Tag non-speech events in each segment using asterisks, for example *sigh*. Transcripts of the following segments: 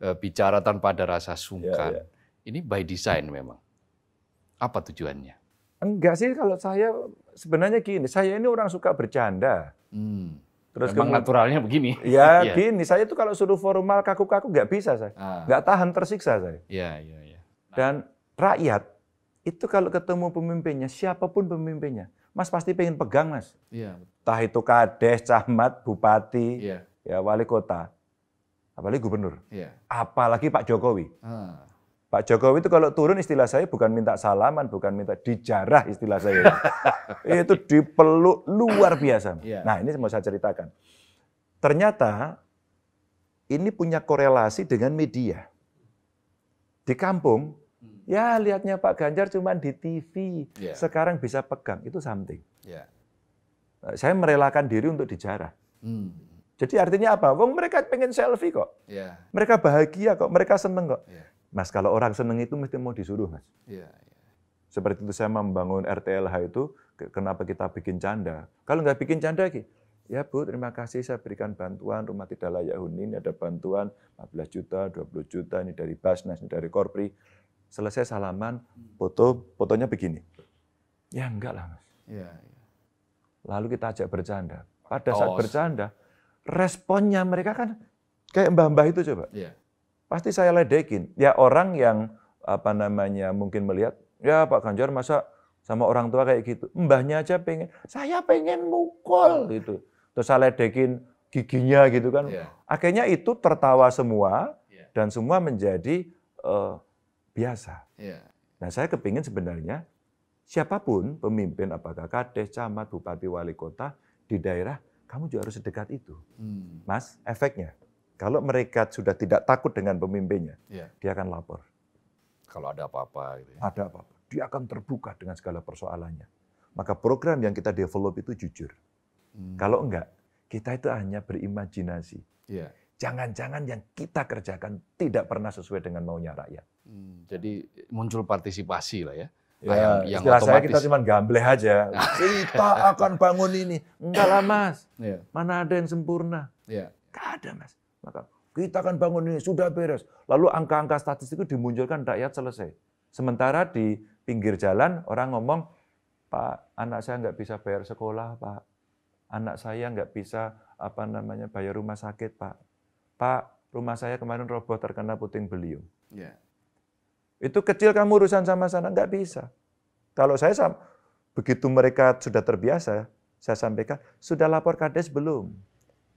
Eh, bicara tanpa ada rasa sungkan. Yeah, yeah. Ini by design memang. Apa tujuannya? Enggak sih kalau saya sebenarnya gini, saya ini orang suka bercanda. Hmm. Terus Memang kemudian, naturalnya begini. Ya, *laughs* ya gini, saya itu kalau suruh formal kaku-kaku nggak bisa saya. Ah. tahan tersiksa saya. Iya, iya, iya. Nah. Dan rakyat itu kalau ketemu pemimpinnya, siapapun pemimpinnya, Mas pasti pengen pegang, Mas. Iya. Tah itu kades, camat, bupati, ya, ya wali kota apalagi gubernur, yeah. apalagi Pak Jokowi. Hmm. Pak Jokowi itu kalau turun istilah saya bukan minta salaman, bukan minta dijarah istilah saya. *laughs* itu dipeluk luar biasa. Yeah. Nah ini mau saya ceritakan. Ternyata ini punya korelasi dengan media. Di kampung, hmm. ya lihatnya Pak Ganjar cuma di TV. Yeah. Sekarang bisa pegang, itu something. Yeah. Saya merelakan diri untuk dijarah. Hmm jadi artinya apa? Wong mereka pengen selfie kok. Yeah. Mereka bahagia kok, mereka seneng kok. Yeah. Mas kalau orang seneng itu mesti mau disuruh mas. Yeah, yeah. Seperti itu saya membangun RTLH itu, kenapa kita bikin canda? Kalau nggak bikin canda lagi, ya Bu terima kasih saya berikan bantuan rumah tidak layak huni, ini ada bantuan 15 juta, 20 juta, ini dari Basnas, ini dari Korpri. Selesai salaman, foto, fotonya begini. Ya enggak lah mas. Yeah, yeah. Lalu kita ajak bercanda. Pada saat oh. bercanda, responnya mereka kan kayak mbah-mbah itu coba. Iya. Pasti saya ledekin. Ya orang yang apa namanya mungkin melihat, ya Pak Ganjar masa sama orang tua kayak gitu. Mbahnya aja pengen, saya pengen mukul hmm. gitu. Terus saya ledekin giginya gitu kan. Iya. Akhirnya itu tertawa semua iya. dan semua menjadi uh, biasa. Iya. Nah saya kepingin sebenarnya siapapun pemimpin, apakah kades, camat, bupati, wali kota di daerah kamu juga harus sedekat itu. Hmm. Mas, efeknya, kalau mereka sudah tidak takut dengan pemimpinnya, yeah. dia akan lapor. Kalau ada apa-apa. Gitu ya. Ada apa-apa. Dia akan terbuka dengan segala persoalannya. Maka program yang kita develop itu jujur. Hmm. Kalau enggak, kita itu hanya berimajinasi. jangan iya. Jangan-jangan yang kita kerjakan tidak pernah sesuai dengan maunya rakyat. Hmm, jadi muncul partisipasi lah ya. Ya, yang istilah otomatis. saya kita cuma gambleh aja. *laughs* Nah. Kita akan bangun ini. Enggak lah mas. Ya. Mana ada yang sempurna. Ya. Enggak ada mas. Maka kita akan bangun ini, sudah beres. Lalu angka-angka statistik itu dimunculkan rakyat selesai. Sementara di pinggir jalan orang ngomong, Pak, anak saya nggak bisa bayar sekolah, Pak. Anak saya nggak bisa apa namanya bayar rumah sakit, Pak. Pak, rumah saya kemarin roboh terkena puting beliung. Yeah. Itu kecil kamu urusan sama sana, nggak bisa. Kalau saya begitu mereka sudah terbiasa, saya sampaikan, sudah lapor kades belum?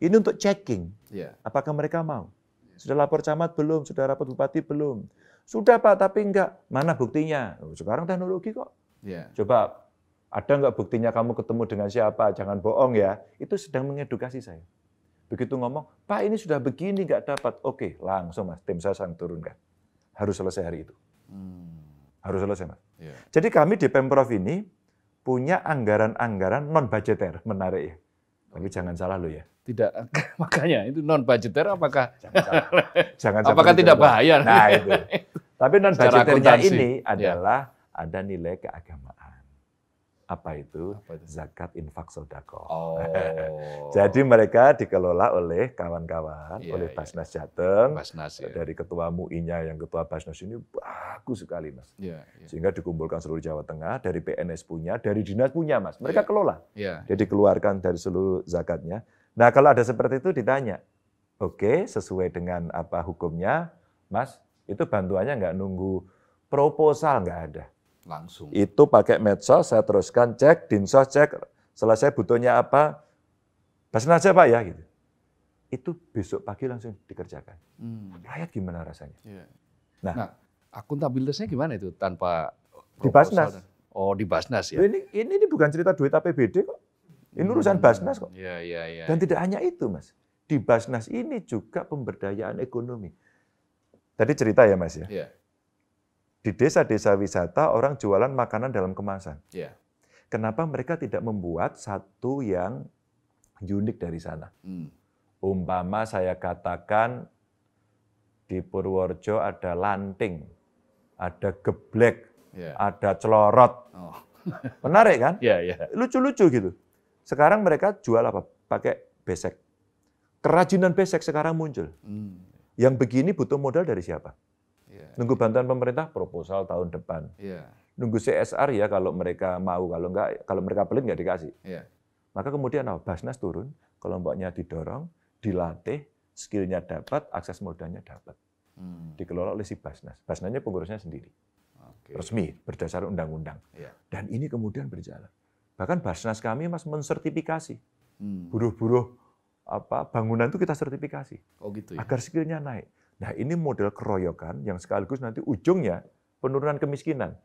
Ini untuk checking, yeah. apakah mereka mau? Sudah lapor camat belum? Sudah rapat bupati belum? Sudah Pak, tapi enggak. Mana buktinya? Oh, sekarang teknologi kok. Yeah. Coba ada enggak buktinya kamu ketemu dengan siapa? Jangan bohong ya. Itu sedang mengedukasi saya. Begitu ngomong, Pak ini sudah begini enggak dapat. Oke, langsung mas, tim saya sang turunkan. Harus selesai hari itu. Hmm. Harus selesai, Mas. Yeah. Jadi kami di Pemprov ini punya anggaran-anggaran non budgeter, menarik ya. Tapi jangan salah lo ya. Tidak, *laughs* makanya itu non budgeter apakah jangan salah. *laughs* apakah tidak bahaya? Nah, itu. Tapi non budgeternya ini iya. adalah yeah. ada nilai keagamaan. Apa itu? Apa itu? Zakat infak sodako. Oh. *laughs* Jadi mereka dikelola oleh kawan-kawan, yeah, oleh iya. Basnas Jateng, Basnas, yeah. dari ketua MUI-nya yang ketua Basnas ini bagus sekali mas. Yeah, yeah. Sehingga dikumpulkan seluruh Jawa Tengah, dari PNS punya, dari dinas punya mas. Mereka yeah. kelola. Yeah. Jadi keluarkan dari seluruh zakatnya. Nah kalau ada seperti itu ditanya, oke sesuai dengan apa hukumnya, mas itu bantuannya nggak nunggu proposal nggak ada. Langsung. Itu pakai medsos, saya teruskan cek, dinsos cek, selesai butuhnya apa, Basnas aja Pak ya. gitu. Itu besok pagi langsung dikerjakan. Hmm. Rakyat gimana rasanya? Yeah. Nah, nah, akuntabilitasnya gimana itu tanpa di Basnas? oh di Basnas ya? Ini, ini, ini bukan cerita duit APBD kok. Ini hmm. urusan Basnas kok. ya ya Dan tidak hanya itu Mas. Di Basnas ini juga pemberdayaan ekonomi. Tadi cerita ya Mas ya. Yeah. Di desa-desa wisata orang jualan makanan dalam kemasan. Yeah. Kenapa mereka tidak membuat satu yang unik dari sana? Hmm. Umpama saya katakan di Purworejo ada lanting, ada geblek, yeah. ada celorot. Oh. *laughs* Menarik kan? Yeah, yeah. Lucu-lucu gitu. Sekarang mereka jual apa? Pakai besek. Kerajinan besek sekarang muncul. Hmm. Yang begini butuh modal dari siapa? Nunggu bantuan pemerintah proposal tahun depan. Yeah. Nunggu CSR ya kalau mereka mau, kalau enggak kalau mereka pelit nggak dikasih. Yeah. Maka kemudian apa? Oh, Basnas turun, kelompoknya didorong, dilatih, skillnya dapat, akses modalnya dapat. Hmm. Dikelola oleh si Basnas. Basnasnya pengurusnya sendiri. Okay. Resmi berdasar undang-undang. Yeah. Dan ini kemudian berjalan. Bahkan Basnas kami Mas mensertifikasi. Hmm. Buruh-buruh apa bangunan itu kita sertifikasi. Oh gitu ya. Agar skillnya naik. Nah ini model keroyokan yang sekaligus nanti ujungnya penurunan kemiskinan.